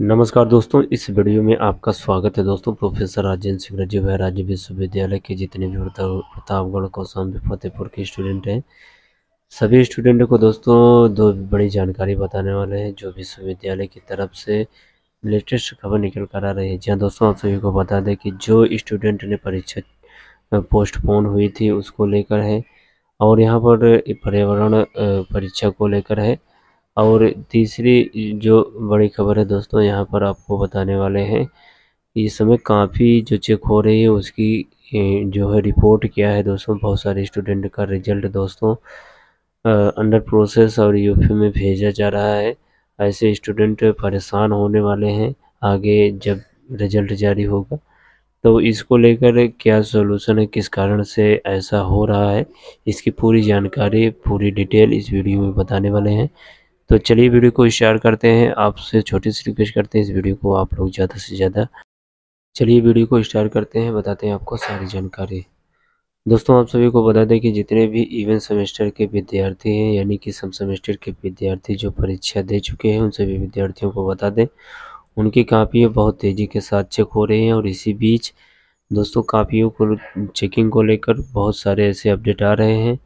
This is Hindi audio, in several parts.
नमस्कार दोस्तों इस वीडियो में आपका स्वागत है दोस्तों प्रोफेसर राजेंद्र सिंह राजीव है राज्य विश्वविद्यालय के जितने भी प्रतापगढ़ कौशाम फतेहपुर के स्टूडेंट हैं सभी स्टूडेंट को दोस्तों दो बड़ी जानकारी बताने वाले हैं जो विश्वविद्यालय की तरफ से लेटेस्ट खबर निकल कर आ रही है जहाँ दोस्तों आप सभी को बता दें कि जो स्टूडेंट ने परीक्षा पोस्टपोन हुई थी उसको लेकर है और यहाँ पर पर्यावरण परीक्षा को लेकर है और तीसरी जो बड़ी खबर है दोस्तों यहाँ पर आपको बताने वाले हैं इस समय काफ़ी जो चेक हो रही है उसकी जो है रिपोर्ट क्या है दोस्तों बहुत सारे स्टूडेंट का रिजल्ट दोस्तों अंडर प्रोसेस और यूपी में भेजा जा रहा है ऐसे स्टूडेंट परेशान होने वाले हैं आगे जब रिजल्ट जारी होगा तो इसको लेकर क्या सोल्यूशन है किस कारण से ऐसा हो रहा है इसकी पूरी जानकारी पूरी डिटेल इस वीडियो में बताने वाले हैं तो चलिए वीडियो को शेयर करते हैं आपसे छोटी सी रिक्वेस्ट करते हैं इस वीडियो को आप लोग ज़्यादा से ज़्यादा चलिए वीडियो को स्टार्ट करते हैं बताते हैं आपको सारी जानकारी दोस्तों आप सभी को बता दें कि जितने भी इवन सेमेस्टर के विद्यार्थी हैं यानी कि सब सेमेस्टर के विद्यार्थी जो परीक्षा दे चुके हैं उन सभी विद्यार्थियों को बता दें उनकी कापियाँ बहुत तेज़ी के साथ चेक हो रही हैं और इसी बीच दोस्तों कापियों को चेकिंग को लेकर बहुत सारे ऐसे अपडेट आ रहे हैं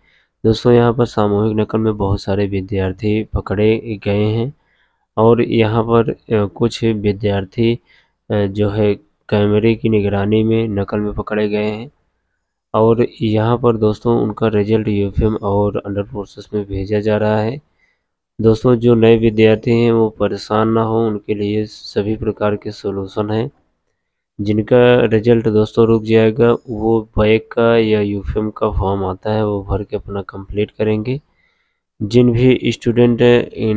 दोस्तों यहाँ पर सामूहिक नकल में बहुत सारे विद्यार्थी पकड़े गए हैं और यहाँ पर कुछ विद्यार्थी जो है कैमरे की निगरानी में नकल में पकड़े गए हैं और यहाँ पर दोस्तों उनका रिजल्ट यूफीएम और अंडर प्रोसेस में भेजा जा रहा है दोस्तों जो नए विद्यार्थी हैं वो परेशान ना हो उनके लिए सभी प्रकार के सोलूसन हैं जिनका रिजल्ट दोस्तों रुक जाएगा वो बैक e का या यूफीएम का फॉर्म आता है वो भर के अपना कंप्लीट करेंगे जिन भी स्टूडेंट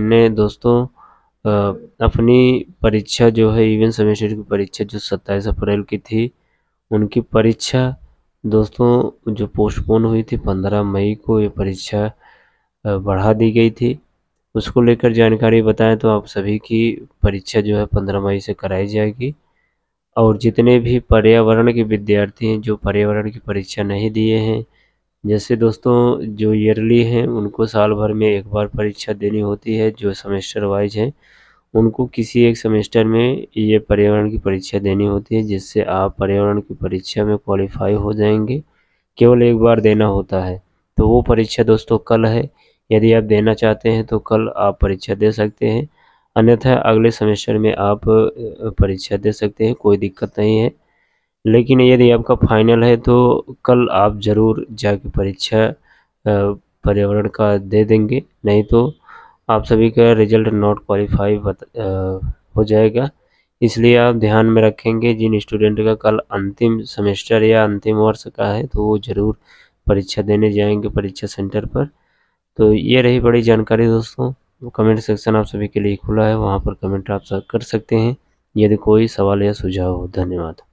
ने दोस्तों अपनी परीक्षा जो है इवन सेमेस्टर की परीक्षा जो 27 अप्रैल की थी उनकी परीक्षा दोस्तों जो पोस्टपोन हुई थी 15 मई को ये परीक्षा बढ़ा दी गई थी उसको लेकर जानकारी बताएं तो आप सभी की परीक्षा जो है 15 मई से कराई जाएगी और जितने भी पर्यावरण के विद्यार्थी हैं जो पर्यावरण की परीक्षा नहीं दिए हैं जैसे दोस्तों जो ईयरली हैं उनको साल भर में एक बार परीक्षा देनी होती है जो सेमेस्टर वाइज है उनको किसी एक सेमेस्टर में ये पर्यावरण की परीक्षा देनी होती है जिससे आप पर्यावरण की परीक्षा में क्वालिफाई हो जाएंगे केवल एक बार देना होता है तो वो परीक्षा दोस्तों कल है यदि आप देना चाहते हैं तो कल आप परीक्षा दे सकते हैं अन्यथा अगले सेमेस्टर में आप परीक्षा दे सकते हैं कोई दिक्कत नहीं है लेकिन यदि आपका फाइनल है तो कल आप ज़रूर जाके परीक्षा पर्यावरण का दे देंगे नहीं तो आप सभी का रिजल्ट नॉट क्वालिफाई हो जाएगा इसलिए आप ध्यान में रखेंगे जिन स्टूडेंट का कल अंतिम सेमेस्टर या अंतिम वर्ष का है तो वो ज़रूर परीक्षा देने जाएंगे परीक्षा सेंटर पर तो ये रही बड़ी जानकारी दोस्तों वो तो कमेंट सेक्शन आप सभी के लिए खुला है वहाँ पर कमेंट आप सब कर सकते हैं यदि कोई सवाल या सुझाव हो धन्यवाद